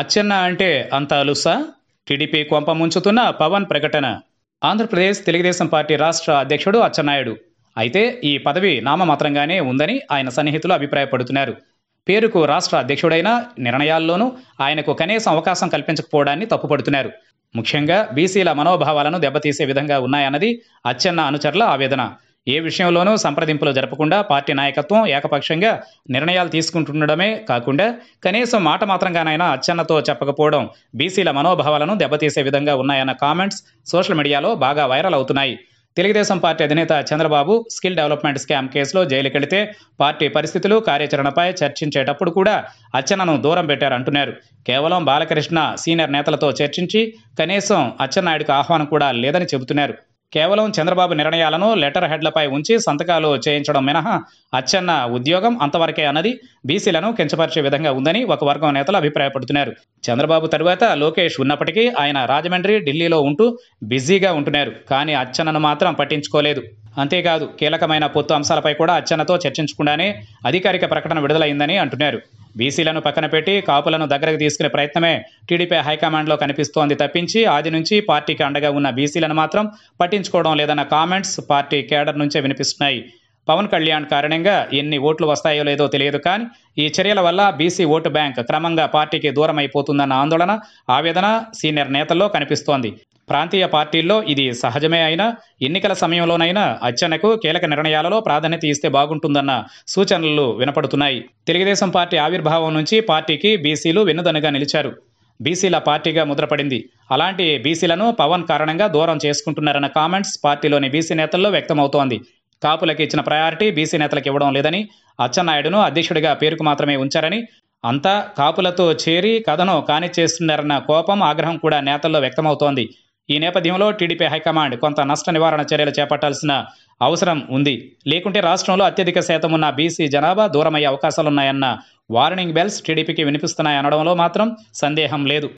అచ్చెన్న అంటే అంత అలుసా టీడీపీ కొంప ముంచుతున్న పవన్ ప్రకటన ఆంధ్రప్రదేశ్ తెలుగుదేశం పార్టీ రాష్ట్ర అధ్యక్షుడు అచ్చెన్నాయుడు అయితే ఈ పదవి నామమాత్రంగానే ఉందని ఆయన సన్నిహితులు అభిప్రాయపడుతున్నారు పేరుకు రాష్ట్ర అధ్యక్షుడైన నిర్ణయాల్లోనూ ఆయనకు కనీసం అవకాశం కల్పించకపోవడాన్ని తప్పుపడుతున్నారు ముఖ్యంగా బీసీల మనోభావాలను దెబ్బతీసే విధంగా ఉన్నాయన్నది అచ్చెన్న అనుచరుల ఆవేదన ఏ విషయంలోనూ సంప్రదింపులు జరపకుండా పార్టీ నాయకత్వం ఏకపక్షంగా నిర్ణయాలు తీసుకుంటుండడమే కాకుండా కనీసం మాట మాత్రంగానైనా అచ్చన్నతో చెప్పకపోవడం బీసీల మనోభావాలను దెబ్బతీసే విధంగా ఉన్నాయన్న కామెంట్స్ సోషల్ మీడియాలో బాగా వైరల్ అవుతున్నాయి తెలుగుదేశం పార్టీ అధినేత చంద్రబాబు స్కిల్ డెవలప్మెంట్ స్కామ్ కేసులో జైలుకెళితే పార్టీ పరిస్థితులు కార్యాచరణపై చర్చించేటప్పుడు కూడా అచ్చన్నను దూరం పెట్టారంటున్నారు కేవలం బాలకృష్ణ సీనియర్ నేతలతో చర్చించి కనీసం అచ్చెన్నాయుడికి ఆహ్వానం కూడా లేదని చెబుతున్నారు కేవలం చంద్రబాబు నిర్ణయాలను లెటర్ హెడ్లపై ఉంచి సంతకాలు చేయించడం మినహా అచ్చన్న ఉద్యోగం అంతవరకే అన్నది బీసీలను కించపరిచే విధంగా ఉందని ఒక వర్గం నేతలు అభిప్రాయపడుతున్నారు చంద్రబాబు తరువాత లోకేష్ ఉన్నప్పటికీ ఆయన రాజమండ్రి ఢిల్లీలో ఉంటూ బిజీగా ఉంటున్నారు కానీ అచ్చన్నను మాత్రం పట్టించుకోలేదు అంతేకాదు కీలకమైన పొత్తు అంశాలపై కూడా అచ్చన్నతో చర్చించకుండానే అధికారిక ప్రకటన విడుదలైందని అంటున్నారు బీసీలను పక్కన పెట్టి కాపులను దగ్గరకు తీసుకునే ప్రయత్నమే టీడీపీ హైకమాండ్లో కనిపిస్తోంది తప్పించి ఆది నుంచి పార్టీకి అండగా ఉన్న బీసీలను మాత్రం పట్టించుకోవడం లేదన్న కామెంట్స్ పార్టీ కేడర్ నుంచే వినిపిస్తున్నాయి పవన్ కళ్యాణ్ కారణంగా ఎన్ని ఓట్లు వస్తాయో లేదో తెలియదు కానీ ఈ చర్యల వల్ల బీసీ ఓటు బ్యాంక్ క్రమంగా పార్టీకి దూరం అయిపోతుందన్న ఆందోళన ఆవేదన సీనియర్ నేతల్లో కనిపిస్తోంది ప్రాంతీయ పార్టీల్లో ఇది సహజమే అయినా ఎన్నికల సమయంలోనైనా అర్చనకు కీలక నిర్ణయాలలో ప్రాధాన్యత ఇస్తే బాగుంటుందన్న సూచనలు వినపడుతున్నాయి తెలుగుదేశం పార్టీ ఆవిర్భావం నుంచి పార్టీకి బీసీలు వెన్నుదన్నుగా నిలిచారు బీసీల పార్టీగా ముద్రపడింది అలాంటి బీసీలను పవన్ కారణంగా దూరం చేసుకుంటున్నారన్న కామెంట్స్ పార్టీలోని బీసీ నేతల్లో వ్యక్తమవుతోంది కాపులకు ఇచ్చిన ప్రయారిటీ బీసీ నేతలకు ఇవ్వడం లేదని అచ్చెన్నాయుడును అధ్యక్షుడిగా పేరుకు మాత్రమే ఉంచారని అంతా కాపులతో చేరి కథను కానిచ్చేస్తున్నారన్న కోపం ఆగ్రహం కూడా నేతల్లో వ్యక్తమవుతోంది ఈ నేపథ్యంలో టీడీపీ హైకమాండ్ కొంత నష్ట నివారణ చర్యలు చేపట్టాల్సిన అవసరం ఉంది లేకుంటే రాష్ట్రంలో అత్యధిక శాతం ఉన్న బీసీ జనాభా దూరమయ్యే అవకాశాలున్నాయన్న వార్నింగ్ బెల్స్ టీడీపీకి వినిపిస్తున్నాయనడంలో మాత్రం సందేహం లేదు